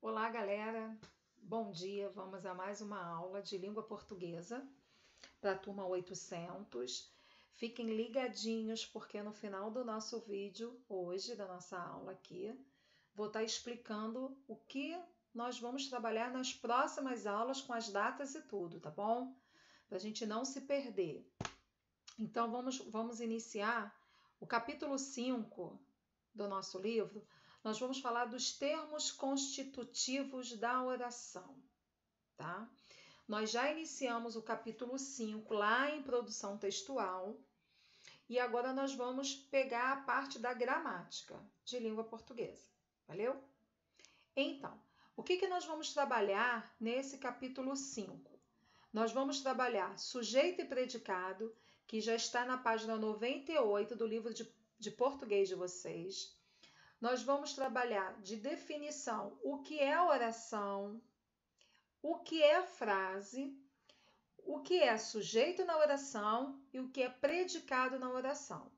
Olá, galera. Bom dia. Vamos a mais uma aula de língua portuguesa para a turma 800. Fiquem ligadinhos porque no final do nosso vídeo hoje, da nossa aula aqui, vou estar tá explicando o que nós vamos trabalhar nas próximas aulas com as datas e tudo, tá bom? Para a gente não se perder. Então vamos vamos iniciar o capítulo 5 do nosso livro nós vamos falar dos termos constitutivos da oração, tá? Nós já iniciamos o capítulo 5 lá em produção textual e agora nós vamos pegar a parte da gramática de língua portuguesa, valeu? Então, o que, que nós vamos trabalhar nesse capítulo 5? Nós vamos trabalhar sujeito e predicado, que já está na página 98 do livro de, de português de vocês. Nós vamos trabalhar de definição o que é oração, o que é frase, o que é sujeito na oração e o que é predicado na oração.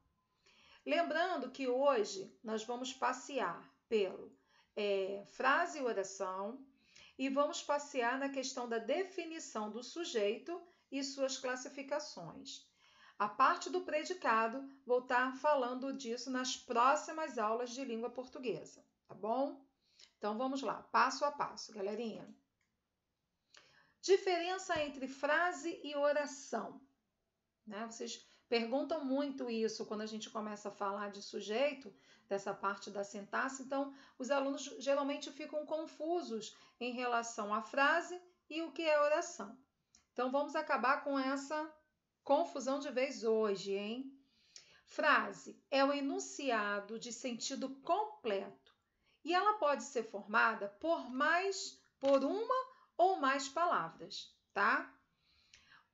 Lembrando que hoje nós vamos passear pelo é, frase e oração e vamos passear na questão da definição do sujeito e suas classificações a parte do predicado, vou estar tá falando disso nas próximas aulas de língua portuguesa, tá bom? Então vamos lá, passo a passo, galerinha. Diferença entre frase e oração. Né? Vocês perguntam muito isso quando a gente começa a falar de sujeito, dessa parte da sintaxe. Então, os alunos geralmente ficam confusos em relação à frase e o que é oração. Então, vamos acabar com essa Confusão de vez hoje, hein? Frase é o enunciado de sentido completo e ela pode ser formada por mais por uma ou mais palavras, tá?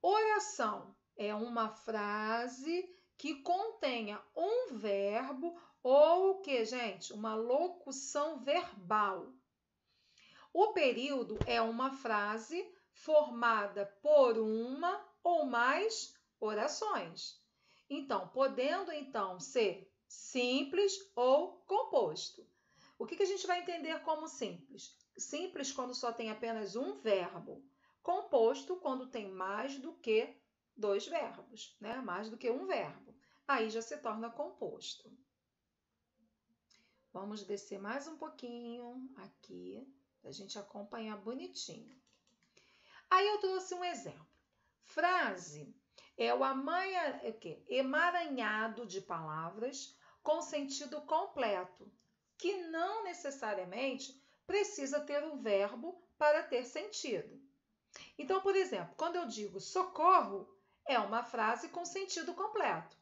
Oração é uma frase que contenha um verbo ou o que, gente? Uma locução verbal. O período é uma frase formada por uma ou mais orações. Então, podendo então ser simples ou composto. O que, que a gente vai entender como simples? Simples quando só tem apenas um verbo. Composto quando tem mais do que dois verbos, né? Mais do que um verbo. Aí já se torna composto. Vamos descer mais um pouquinho aqui, a gente acompanhar bonitinho. Aí eu trouxe um exemplo. Frase é o amanha, é que, emaranhado de palavras com sentido completo, que não necessariamente precisa ter um verbo para ter sentido. Então, por exemplo, quando eu digo socorro, é uma frase com sentido completo.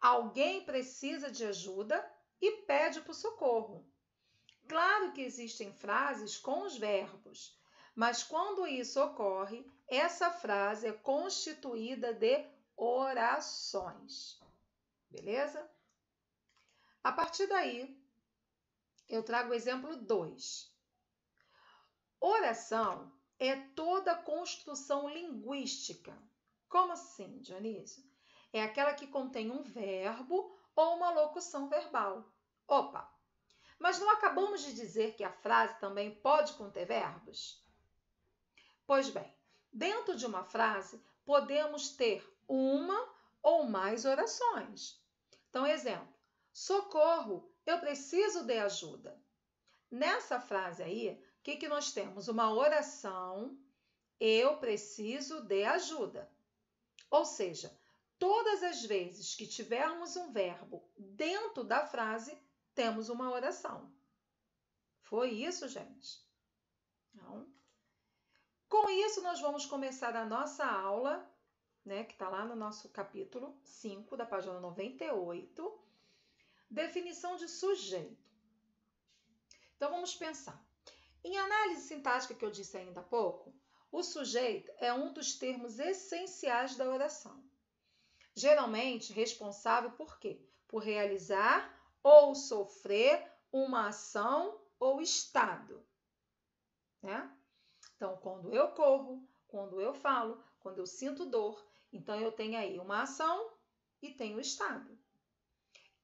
Alguém precisa de ajuda e pede por socorro. Claro que existem frases com os verbos, mas quando isso ocorre, essa frase é constituída de orações. Beleza? A partir daí, eu trago o exemplo 2. Oração é toda construção linguística. Como assim, Dionísio? É aquela que contém um verbo ou uma locução verbal. Opa! Mas não acabamos de dizer que a frase também pode conter verbos? Pois bem, dentro de uma frase podemos ter uma ou mais orações. Então, exemplo: socorro, eu preciso de ajuda. Nessa frase aí, o que, que nós temos? Uma oração, eu preciso de ajuda. Ou seja, todas as vezes que tivermos um verbo dentro da frase, temos uma oração. Foi isso, gente? Então, com isso, nós vamos começar a nossa aula, né, que está lá no nosso capítulo 5, da página 98, definição de sujeito. Então, vamos pensar. Em análise sintática, que eu disse ainda há pouco, o sujeito é um dos termos essenciais da oração. Geralmente responsável por quê? Por realizar ou sofrer uma ação ou estado. Né? Então, quando eu corro, quando eu falo, quando eu sinto dor, então eu tenho aí uma ação e tenho o estado.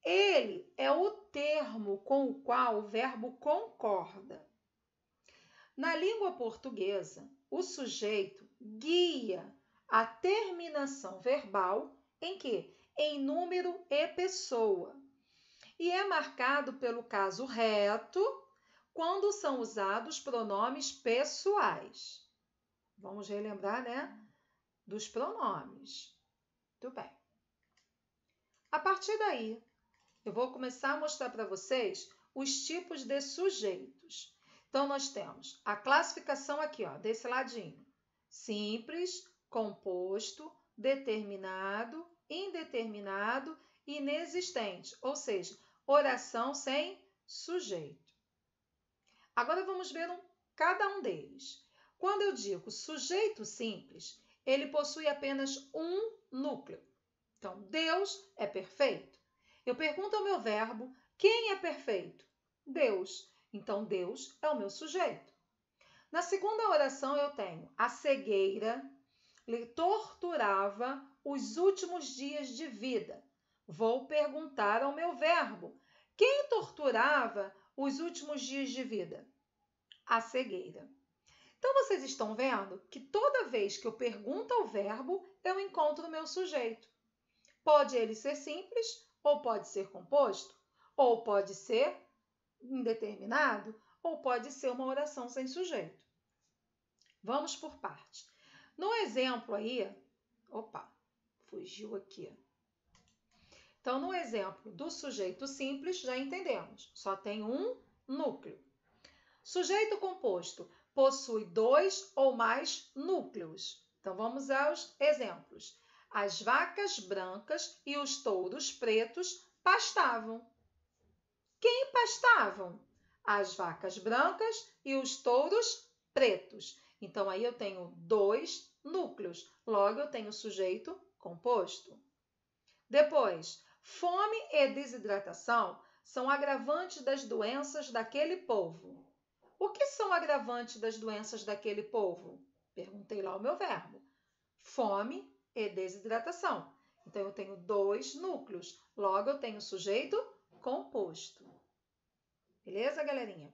Ele é o termo com o qual o verbo concorda. Na língua portuguesa, o sujeito guia a terminação verbal em que? Em número e pessoa. E é marcado pelo caso reto quando são usados pronomes pessoais. Vamos relembrar, né? Dos pronomes. Muito bem. A partir daí, eu vou começar a mostrar para vocês os tipos de sujeitos. Então, nós temos a classificação aqui, ó, desse ladinho. Simples, composto, determinado, indeterminado, inexistente. Ou seja, oração sem sujeito. Agora vamos ver um, cada um deles. Quando eu digo sujeito simples, ele possui apenas um núcleo. Então, Deus é perfeito. Eu pergunto ao meu verbo: quem é perfeito? Deus. Então, Deus é o meu sujeito. Na segunda oração, eu tenho a cegueira lhe torturava os últimos dias de vida. Vou perguntar ao meu verbo: quem torturava os últimos dias de vida, a cegueira. Então vocês estão vendo que toda vez que eu pergunto ao verbo, eu encontro o meu sujeito. Pode ele ser simples, ou pode ser composto, ou pode ser indeterminado, ou pode ser uma oração sem sujeito. Vamos por partes. No exemplo aí, opa, fugiu aqui. Então, no exemplo do sujeito simples, já entendemos, só tem um núcleo. Sujeito composto possui dois ou mais núcleos. Então, vamos aos exemplos. As vacas brancas e os touros pretos pastavam. Quem pastavam? As vacas brancas e os touros pretos. Então, aí eu tenho dois núcleos, logo eu tenho sujeito composto. Depois, Fome e desidratação são agravantes das doenças daquele povo. O que são agravantes das doenças daquele povo? Perguntei lá o meu verbo. Fome e desidratação. Então, eu tenho dois núcleos. Logo, eu tenho sujeito composto. Beleza, galerinha?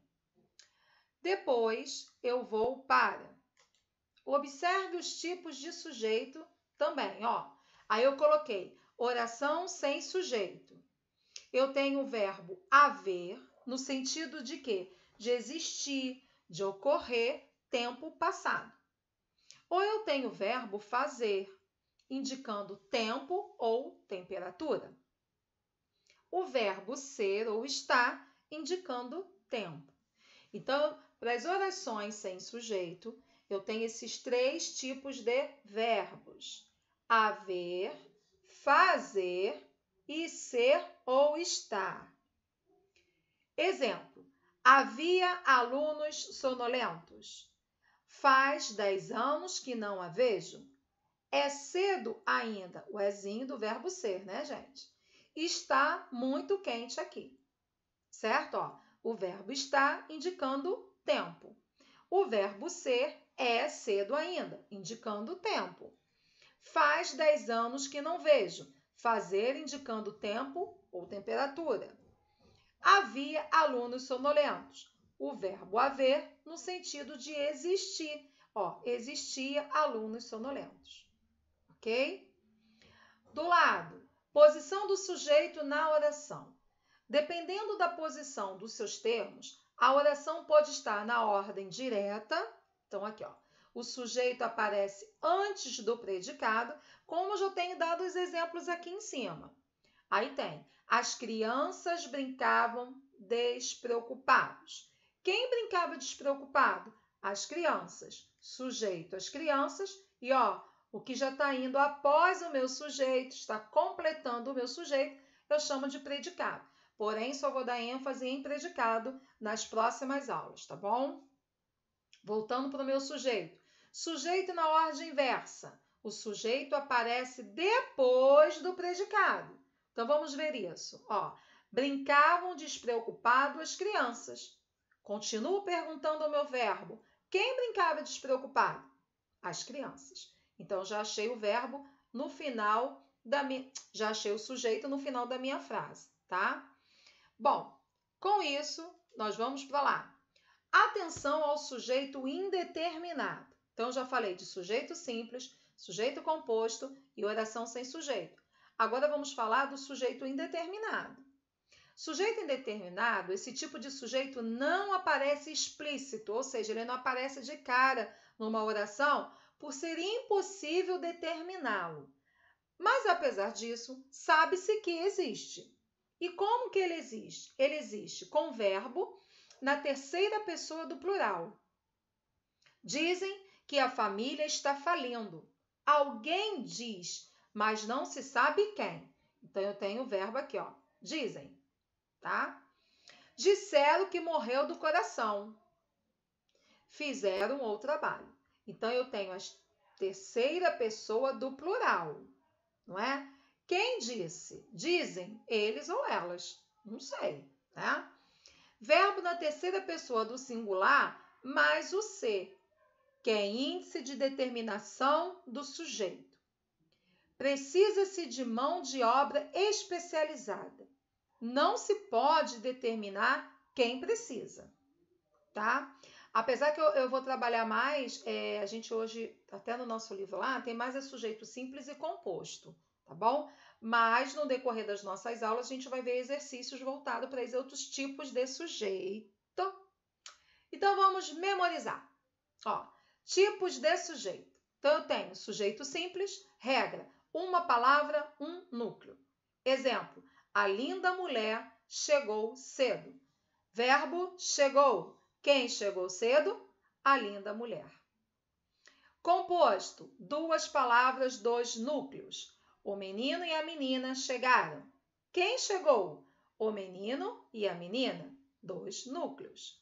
Depois, eu vou para. Observe os tipos de sujeito também, ó. Aí eu coloquei Oração sem sujeito. Eu tenho o verbo haver no sentido de que? De existir, de ocorrer, tempo passado. Ou eu tenho o verbo fazer, indicando tempo ou temperatura. O verbo ser ou estar, indicando tempo. Então, para as orações sem sujeito, eu tenho esses três tipos de verbos: haver, fazer e ser ou estar. Exemplo: havia alunos sonolentos. Faz dez anos que não a vejo. É cedo ainda, o ezinho do verbo ser, né, gente? Está muito quente aqui, certo? Ó, o verbo está indicando tempo. O verbo ser é cedo ainda, indicando tempo. Faz 10 anos que não vejo. Fazer indicando tempo ou temperatura. Havia alunos sonolentos. O verbo haver no sentido de existir. Ó, existia alunos sonolentos. Ok? Do lado, posição do sujeito na oração. Dependendo da posição dos seus termos, a oração pode estar na ordem direta. Então, aqui, ó o sujeito aparece antes do predicado, como eu já tenho dado os exemplos aqui em cima. Aí tem: as crianças brincavam despreocupados. Quem brincava despreocupado? As crianças. Sujeito as crianças e ó, o que já está indo após o meu sujeito, está completando o meu sujeito, eu chamo de predicado. Porém, só vou dar ênfase em predicado nas próximas aulas, tá bom? Voltando para o meu sujeito. Sujeito na ordem inversa. O sujeito aparece depois do predicado. Então vamos ver isso. Ó, brincavam despreocupado as crianças. Continuo perguntando ao meu verbo: quem brincava despreocupado? As crianças. Então já achei o verbo no final da minha, já achei o sujeito no final da minha frase, tá? Bom, com isso nós vamos para lá. Atenção ao sujeito indeterminado. Então, já falei de sujeito simples, sujeito composto e oração sem sujeito. Agora vamos falar do sujeito indeterminado. Sujeito indeterminado, esse tipo de sujeito não aparece explícito, ou seja, ele não aparece de cara numa oração por ser impossível determiná-lo. Mas apesar disso, sabe-se que existe. E como que ele existe? Ele existe com verbo na terceira pessoa do plural. Dizem que a família está falindo. Alguém diz, mas não se sabe quem. Então eu tenho o verbo aqui, ó. Dizem, tá? Disseram que morreu do coração. Fizeram o trabalho. Então eu tenho a terceira pessoa do plural, não é? Quem disse? Dizem eles ou elas? Não sei, né? Verbo na terceira pessoa do singular mais o ser que é índice de determinação do sujeito. Precisa-se de mão de obra especializada. Não se pode determinar quem precisa, tá? Apesar que eu, eu vou trabalhar mais, é, a gente hoje, até no nosso livro lá, tem mais é sujeito simples e composto, tá bom? Mas no decorrer das nossas aulas, a gente vai ver exercícios voltados para esses outros tipos de sujeito. Então vamos memorizar. Ó, Tipos de sujeito. Então, eu tenho sujeito simples, regra, uma palavra, um núcleo. Exemplo: a linda mulher chegou cedo. Verbo chegou. Quem chegou cedo? A linda mulher. Composto: duas palavras, dois núcleos. O menino e a menina chegaram. Quem chegou? O menino e a menina, dois núcleos.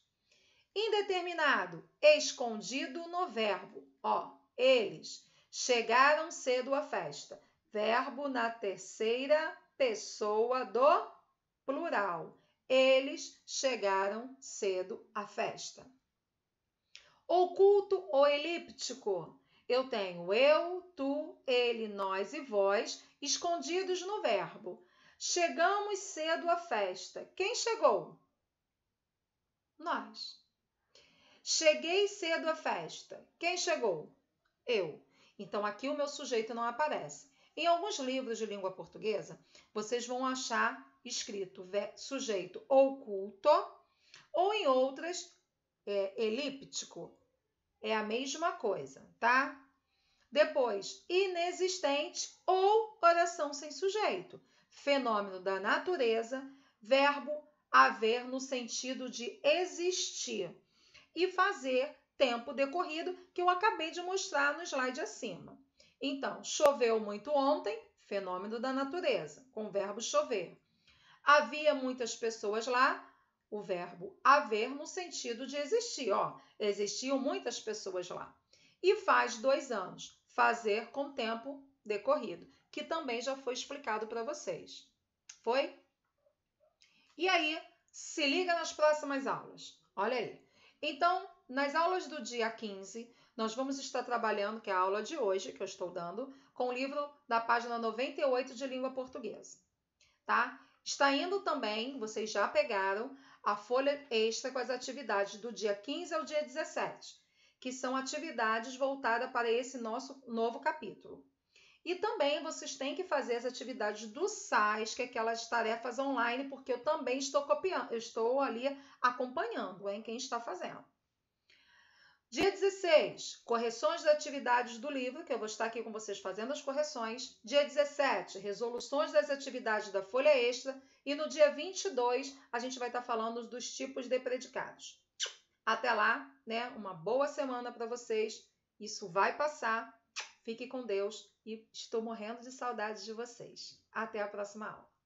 Indeterminado, escondido no verbo. Ó, eles chegaram cedo à festa. Verbo na terceira pessoa do plural. Eles chegaram cedo à festa. Oculto ou elíptico. Eu tenho eu, tu, ele, nós e vós escondidos no verbo. Chegamos cedo à festa. Quem chegou? Nós. Cheguei cedo à festa. Quem chegou? Eu. Então aqui o meu sujeito não aparece. Em alguns livros de língua portuguesa, vocês vão achar escrito sujeito oculto ou em outras é, elíptico. É a mesma coisa, tá? Depois, inexistente ou oração sem sujeito. Fenômeno da natureza, verbo haver no sentido de existir e fazer tempo decorrido, que eu acabei de mostrar no slide acima. Então, choveu muito ontem, fenômeno da natureza, com o verbo chover. Havia muitas pessoas lá, o verbo haver no sentido de existir, ó, existiam muitas pessoas lá. E faz dois anos, fazer com tempo decorrido, que também já foi explicado para vocês. Foi? E aí, se liga nas próximas aulas. Olha aí. Então, nas aulas do dia 15, nós vamos estar trabalhando, que é a aula de hoje que eu estou dando, com o livro da página 98 de língua portuguesa, tá? Está indo também, vocês já pegaram a folha extra com as atividades do dia 15 ao dia 17, que são atividades voltadas para esse nosso novo capítulo. E também vocês têm que fazer as atividades do SAIS, que é aquelas tarefas online, porque eu também estou copiando, eu estou ali acompanhando hein, quem está fazendo. Dia 16, correções das atividades do livro, que eu vou estar aqui com vocês fazendo as correções. Dia 17, resoluções das atividades da folha extra. E no dia 22, a gente vai estar falando dos tipos de predicados. Até lá, né? Uma boa semana para vocês. Isso vai passar Fique com Deus e estou morrendo de saudades de vocês. Até a próxima aula.